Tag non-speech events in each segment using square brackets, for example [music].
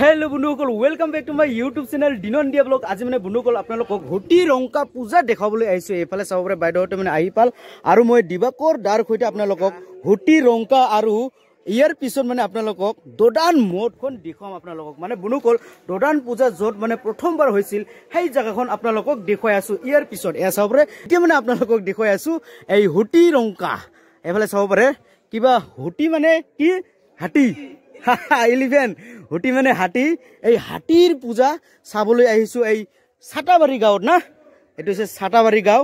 hello' বন্ধুসকল welcome back to my YouTube channel দিন India blog আজি মানে বন্ধুসকল আপোনালোকক ঘটি ৰংকা পূজা দেখাবলৈ আহিছোঁ এইফালে চাব পাৰে বাইদেউহঁতে মানে আহি পাল আৰু মই দিবাকৰ দাৰ সৈতে আপোনালোকক ঘটি ৰংকা আৰু ইয়াৰ পিছত মানে আপোনালোকক দদান মদখন দেখুৱাম আপোনালোকক মানে বনুকল দদান পূজা য'ত মানে প্ৰথমবাৰ হৈছিল সেই জেগাখন আপোনালোকক দেখুৱাই আছোঁ ইয়াৰ পিছত এয়া চাব পাৰে এতিয়া মানে আপোনালোকক দেখুৱাই আছোঁ এই হুটি ৰংকা এইফালে চাব পাৰে কিবা হুটি মানে কি হাতী ইলিফেন হুটি মানে হাতী এই হাতীৰ পূজা চাবলৈ আহিছো এই চাটাবাৰী গাঁৱত না এইটো হৈছে চাটাবাৰী গাঁও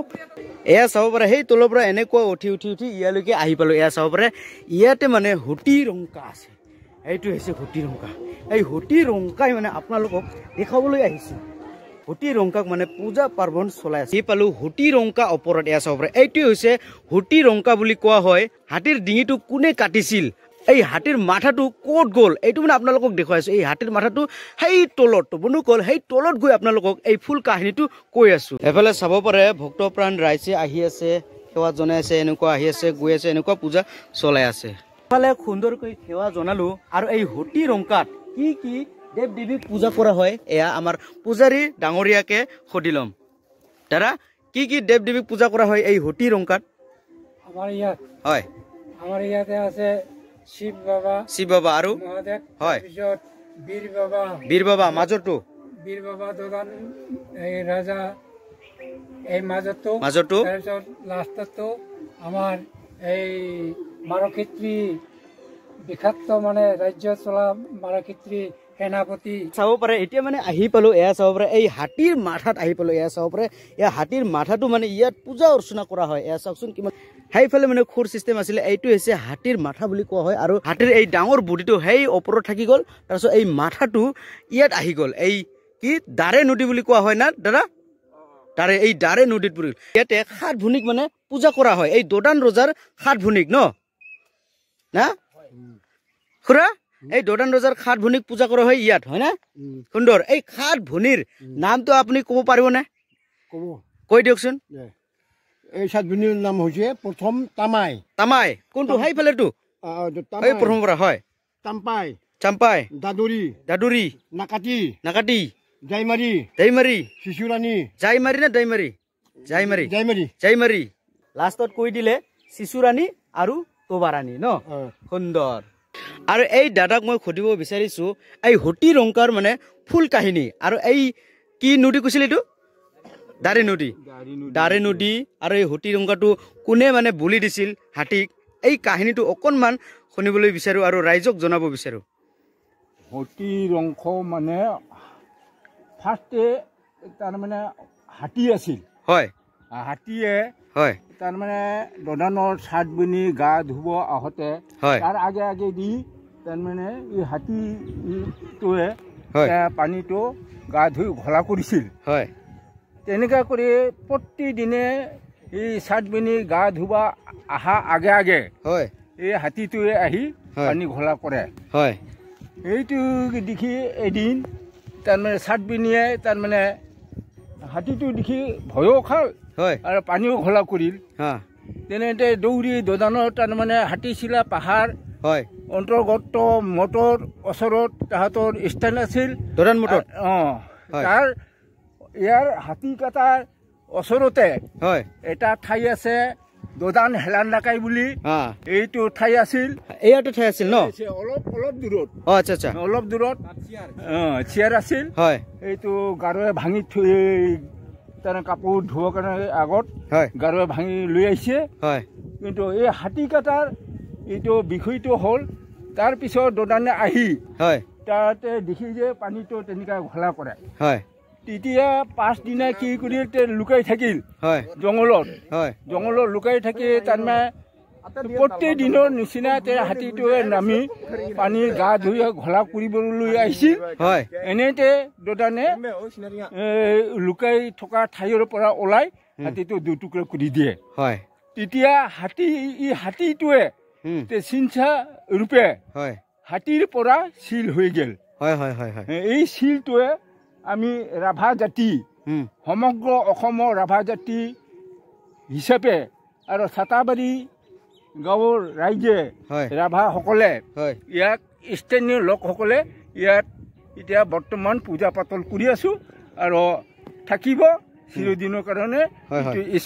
এয়া চাব পাৰে সেই তলৰ পৰা এনেকুৱা উঠি উঠি উঠি ইয়ালৈকে আহি পালো এয়া চাব পাৰে ইয়াতে মানে হুটি ৰংকা আছে এইটো হৈছে হুটি ৰংকা এই হুটি ৰংকাই মানে আপোনালোকক দেখাবলৈ আহিছো হুটি ৰংকাক মানে পূজা পাৰ্বণ চলাই আছে পালো হুটি ৰংকা ওপৰত এয়া চাব পাৰে এইটোৱে হৈছে হুটি ৰংকা বুলি কোৱা হয় হাতীৰ ডিঙিটো কোনে কাটিছিল এই হাতীৰ মাথাটো ক'ত গ'ল এইটো মানে আপোনালোকক দেখুৱাইছোঁ এই হাতীৰ মাথাটো সেই তলত বন্ধু গ'ল সেই তলত গৈ আপোনালোকক এই ফুল কাহিনীটো কৈ আছোঁ এফালে চাব পাৰে ভক্তপ্ৰাণ ৰাইজে আহি আছে সেৱা জনাই আছে এনেকুৱা আহি আছে গৈ আছে এনেকুৱা পূজা চলাই আছে এফালে সুন্দৰকৈ সেৱা জনালোঁ আৰু এই সতী ৰংকাত কি কি দেৱ দেৱীক পূজা কৰা হয় এয়া আমাৰ পূজাৰী ডাঙৰীয়াকে সুধি ল'ম দাদা কি কি দেৱ দেৱীক পূজা কৰা হয় এই সতি ৰংকাত আমাৰ ইয়াত হয় আমাৰ ইয়াতে আছে শিৱ বাবা শিৱ বাবা আৰু মহাদেৱ হয় পিছত বীৰ বাবা বীৰ বাবা মাজতো বীৰ বাবা দদান এই ৰাজা এই মাজতো মাজতো তাৰপিছত লাষ্টততো আমাৰ এই মাৰক্ষেত্ৰী বিষাক্ত মানে ৰাজ্য চলা মাৰক্ষেত্ৰী সেনাপতি চাব পাৰে এতিয়া মানে আহি পালোঁ এয়া চাব পাৰে এই হাতীৰ মাথাত আহি পালোঁ এয়া চাব পাৰে এই হাতীৰ মাথাটো মানে ইয়াত পূজা অৰ্চনা কৰা হয় এয়া চাওকচোন কিমান সেইফালে মানে খোৰ ছিষ্টেম আছিলে এইটো হৈছে হাতীৰ মাথা বুলি কোৱা হয় আৰু হাতীৰ এই ডাঙৰ বডিটো সেই ওপৰত থাকি গ'ল তাৰপিছত এই মাথাটো ইয়াত আহি গ'ল এই কি দাৰে নদী বুলি কোৱা হয় না দাদা তাৰে এই দাৰে নদীত পৰি ইয়াতে সাত ভনীক মানে পূজা কৰা হয় এই দদান ৰজাৰ সাত ভনীক ন না খুৰা এই দৰ্দান ৰজাৰ খাট ভনীক পূজা কৰা হয় ইয়াত হয় হয়নে সুন্দৰ এই খাট ভনীৰ নামটো আপুনি ক'ব পাৰিবনে ক'ব কৈ দিয়কচোন এই সাত ভনীৰ নাম হৈছে প্ৰথম তামাই তামাই কোনটো সেইফালেতো এই প্ৰথম পৰা হয় চাম্পাই চাম্পাই দাদুৰী দাদুৰী নাকাটি নাকাটি জাইমাৰী জাইমাৰী শিশুৰাণী জাইমাৰী নে দাইমাৰী জাইমাৰী জাইমাৰী জাইমাৰী লাষ্টত কৈ দিলে শিশুৰাণী আৰু তোবাৰাণী ন সুন্দৰ আৰু এই দাদাক মই সুধিব বিচাৰিছো এই হতি ৰংকাৰ মানে ফুল কাহিনী আৰু এই কি নদী কৈছিল এইটো দাৰে নদী দাৰে নদী আৰু এই হতি ৰংকাটো কোনে মানে বলি দিছিল হাতীক এই কাহিনীটো অকণমান শুনিবলৈ বিচাৰো আৰু ৰাইজক জনাব বিচাৰোঁ হতি ৰংশ মানে ফাৰ্ষ্টে তাৰমানে হাতী আছিল হয় হাতীয়ে হয় তাৰমানে দদানৰ চাট বনি গা ধুব আহোঁতে হয় তাৰ আগে আগে দি তাৰমানে এই হাতীটোৱে পানীটো গা ধুই ঘোলা কৰিছিল হয় তেনেকুৱা কৰি প্ৰতিদিনে এই চাট বনি গা ধুব অহা আগে আগে হয় এই হাতীটোৱে আহি পানী ঘোলা কৰে হয় এইটো দেখি এদিন তাৰমানে চাট বিনিয়ে তাৰমানে হাতীটো দেখি ভয়ো খাল হয় আৰু পানীও ঘোলা কৰিল তেনেতে দৌৰি দদানত তাৰমানে হাতীচিলা পাহাৰ হয় অন্তৰ্গত মটৰ ওচৰত তাহাঁতৰ স্থান আছিল দদান মটৰ অঁ তাৰ ইয়াৰ হাতী কাটাৰ ওচৰতে হয় এটা ঠাই আছে দদান হেলান ডাকাই বুলি এইটো ঠাই আছিল এইটো ঠাই আছিল ন অলপ অলপ দূৰত অঁ আচ্ছা আচ্ছা অলপ দূৰত চিয়াৰ আছিল হয় এইটো গাৰোৱে ভাঙি থৈ তাৰ কাপোৰ ধুব কাৰণে আগত গাৰুৱে ভাঙি লৈ আহিছে কিন্তু এই হাতী কাটাৰ এইটো বিষয়টো হ'ল তাৰ পিছত দদানে আহি তাতে দেখি যে পানীটো তেনেকৈ ঘোলা কৰে তেতিয়া পাঁচদিনা কি কৰি লুকাই থাকিল জংঘলত জংঘলত লুকাই থাকি তাৰমানে প্ৰত্যেক দিনৰ নিচিনা হাতীটোৱে নামি পানী গা ধুই ঘোলা কৰিবলৈ আহিছিল হয় এনেতে দদানে লুকাই থকা ঠাইৰ পৰা ওলাই হাতীটো দুটুকুৰা কৰি দিয়ে হয় তেতিয়া হাতী ই হাতীটোৱে চিঞ্চা ৰূপে হয় হাতীৰ পৰা চিল হৈ গেল হয় হয় হয় হয় এই চিলটোৱে আমি ৰাভা জাতি সমগ্ৰ অসমৰ ৰাভা জাতি হিচাপে আৰু চাতাবাৰী গাঁৱৰ ৰাইজে ৰাভাসকলে ইয়াক স্থানীয় লোকসকলে ইয়াত এতিয়া বৰ্তমান পূজা পাতল কৰি আছোঁ আৰু থাকিব চিৰদিনৰ কাৰণে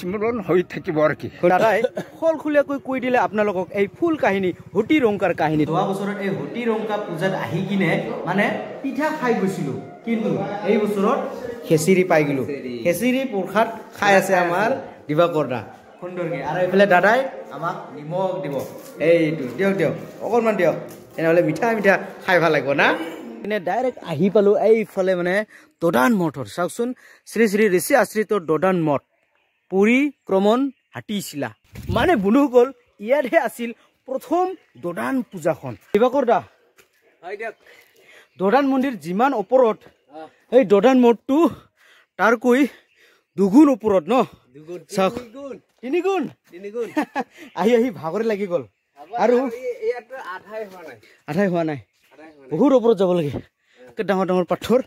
স্মৰণ হৈ থাকিব আৰু কি দাদাই সলসলীয়াকৈ [laughs] কৈ দিলে আপোনালোকক এই ফুল কাহিনী হুটি ৰংকাৰ কাহিনী যোৱা বছৰত এই হুটি ৰংকা পূজাত আহি কিনে মানে পিঠা খাই গৈছিলোঁ কিন্তু এই বছৰত খেচিৰি পাই গ'লোঁ খেচিৰি প্ৰসাদ খাই আছে আমাৰ দিবাকৰ দা খুন্দুৰগি আৰ চাওকচোন শ্ৰী শ্ৰী ঋষি আশ্ৰিত দোদান মঠ পুৰী ক্ৰমণ হাতিশিলা মানে বুলু গল ইয়াতহে আছিল প্ৰথম দোদান পূজাখন শিবাকৰ দা দোদান মন্দিৰ যিমান ওপৰত এই দোদান মঠটো তাৰকৈ দুগুণ ওপৰত ন চাওক তিনিগুণ [laughs] আহি আহি ভাগৰি লাগি গ'ল আৰু আধাই হোৱা নাই বহুত ওপৰত যাব লাগে ডাঙৰ ডাঙৰ পাথৰ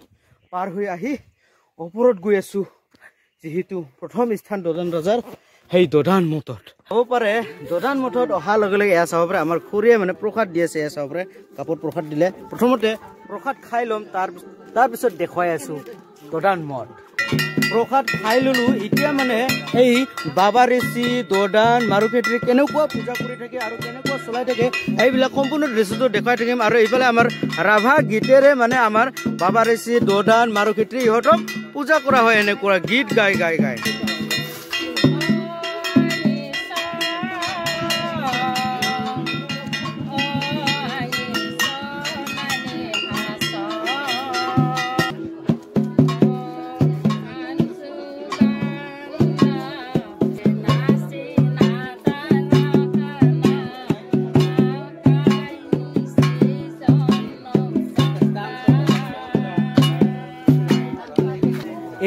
পাৰ হৈ আহি ওপৰত গৈ আছো যিহেতু প্ৰথম স্থান দদান ৰজাৰ সেই দদান মঠত চাব পাৰে দদান মঠত অহাৰ লগে লগে এয়া চাব পাৰে আমাৰ খুৰীয়ে মানে প্ৰসাদ দি আছে এয়া চাব পাৰে কাপোৰ প্ৰসাদ দিলে প্ৰথমতে প্ৰসাদ খাই ল'ম তাৰ তাৰপিছত দেখুৱাই আছো দদান মঠ প্ৰসাদ খাই ললোঁ এতিয়া মানে এই বাবা ঋষি দদান মাৰুখেত্ৰী কেনেকুৱা পূজা কৰি থাকে আৰু কেনেকুৱা চলাই থাকে এইবিলাক সম্পূৰ্ণ দৃশ্যটো দেখুৱাই থাকিম আৰু এইফালে আমাৰ ৰাভা গীতেৰে মানে আমাৰ বাবা ঋষি দদান মাৰুখেত্ৰী ইহঁতক পূজা কৰা হয় এনেকুৱা গীত গাই গাই গাই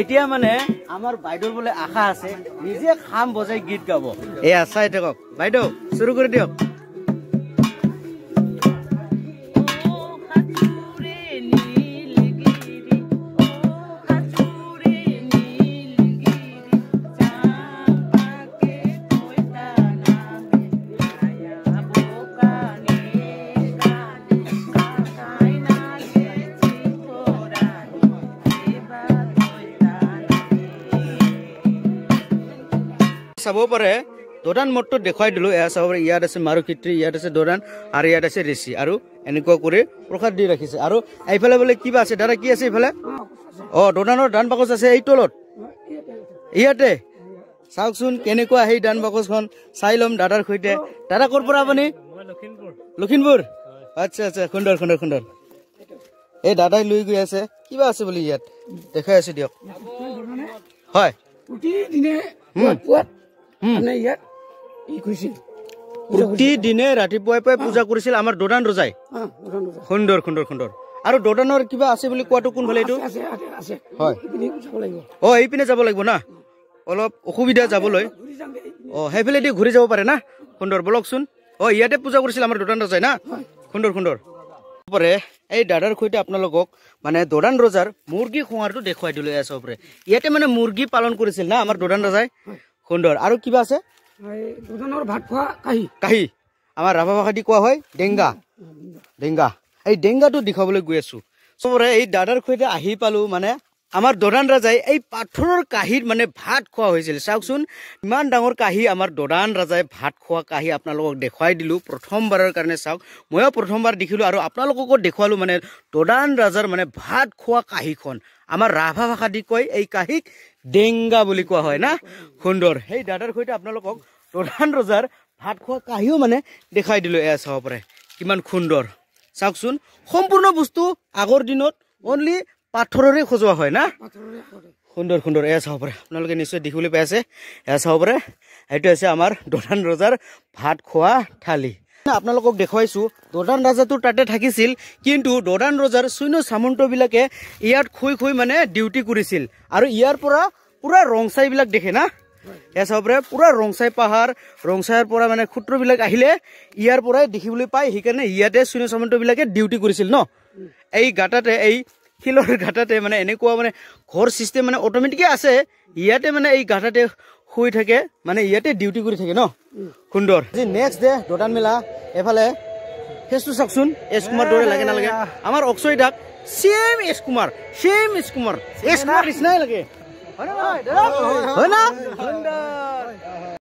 এতিয়া মানে আমাৰ বাইদেউ বোলে আশা আছে নিজে খাম বজাই গীত গাব এয়া চাই থাকক বাইদেউ চুৰু কৰি দিয়ক চাব পাৰে দৌৰাণ মঠটো দেখুৱাই দিলোঁ এয়া চাব পাৰে ইয়াত আছে মাৰুকৃত্ৰি ইয়াত আছে দৌৰাণ আৰু ইয়াত আছে ঋষি আৰু এনেকুৱা কৰি প্ৰসাদ দি ৰাখিছে আৰু এইফালে বোলে কিবা আছে দাদা কি আছে এইফালে অঁ দৌৰাণৰ ধান বাকচ আছে এই তলত ইয়াতে চাওকচোন কেনেকুৱা সেই দান বাকচখন চাই ল'ম দাদাৰ সৈতে দাদা ক'ৰ পৰা আপুনি লখিমপুৰ আচ্ছা আচ্ছা সুন্দৰ সুন্দৰ সুন্দৰ এই দাদাই লৈ গৈ আছে কিবা আছে বুলি ইয়াত দেখাই আছে দিয়ক হয় প্ৰতিদিনে ৰাতিপুৱাই পুৱাই পূজা কৰিছিল আমাৰ দদান ৰজাই সুন্দৰ সুন্দৰ সুন্দৰ আৰু দদানৰ কিবা আছে বুলি কোৱাটো কোন ভাল এইটো অ এইপিনে যাব লাগিব না অলপ অসুবিধা যাবলৈ অ সেইফালেদি ঘূৰি যাব পাৰে না সুন্দৰ বলকচোন অ ইয়াতে পূজা কৰিছিল আমাৰ দদান ৰজাই না সুন্দৰ সুন্দৰ এই দাদাৰ সৈতে আপোনালোকক মানে দদান ৰজাৰ মুৰ্গী খোৱাৰটো দেখুৱাই দিলে আছে চবৰে ইয়াতে মানে মুৰ্গী পালন কৰিছিল না আমাৰ দদান ৰজাই সুন্দৰ আৰু কিবা আছে কাহি আমাৰ ৰাভা ভাষা দি কোৱা হয় ডেংগা ডেংগা এই ডেংগাটো দেখুৱাবলৈ গৈ আছো চবৰে এই দাদাৰ সৈতে আহি পালো মানে আমাৰ দদান ৰাজাই এই পাথৰৰ কাঁহীত মানে ভাত খোৱা হৈছিল চাওকচোন ইমান ডাঙৰ কাঁহী আমাৰ দদান ৰাজাই ভাত খোৱা কাঁহী আপোনালোকক দেখুৱাই দিলোঁ প্ৰথমবাৰৰ কাৰণে চাওক ময়ো প্ৰথমবাৰ দেখিলোঁ আৰু আপোনালোককো দেখুৱালোঁ মানে দদান ৰাজাৰ মানে ভাত খোৱা কাঁহীখন আমাৰ ৰাভা ভাষা দি কয় এই কাহিক ডেংগা বুলি কোৱা হয় না সুন্দৰ সেই দাদাৰ সৈতে আপোনালোকক প্ৰধান ৰজাৰ ভাত খোৱা কাহিও মানে দেখাই দিলোঁ এয়া চাব পাৰে কিমান সুন্দৰ চাওকচোন সম্পূৰ্ণ বস্তু আগৰ দিনত অনলি পাথৰৰে সজোৱা হয় না সুন্দৰ সুন্দৰ এয়া চাব পাৰে আপোনালোকে নিশ্চয় দেখিবলৈ পাই আছে এয়া চাব পাৰে সেইটো হৈছে আমাৰ দোধান ৰজাৰ ভাত খোৱা থালি আপোনালোকক দেখুৱাইছোঁ দদান ৰজাটো তাতে থাকিছিল কিন্তু দদান ৰজাৰ চৈন্য চামন্তবিলাকে ইয়াত খুই খুই মানে ডিউটি কৰিছিল আৰু ইয়াৰ পৰা পূৰা ৰংচাইবিলাক দেখে না এ চবৰে পূৰা ৰংচাই পাহাৰ ৰংচাইৰ পৰা মানে সূত্ৰবিলাক আহিলে ইয়াৰ পৰাই দেখিবলৈ পায় সেইকাৰণে ইয়াতে চৈন্য চামন্তবিলাকে ডিউটি কৰিছিল ন এই গাটাতে এই শিলৰ গাঁঠাতে মানে এনেকুৱা মানে ঘৰ চিষ্টেম মানে অট'মেটিকে আছে ইয়াতে মানে এই গাঁঠাতে শুই থাকে মানে ইয়াতে ডিউটি কৰি থাকে ন সুন্দৰ যি নেক্সট ডে দোদান মেলা এফালে ফেচটো চাওকচোন এছ কুমাৰ দৰে লাগে নালাগে আমাৰ অক্ষয় দাক same as Kumar same as Kumar as Kumar নিচিনাই লাগে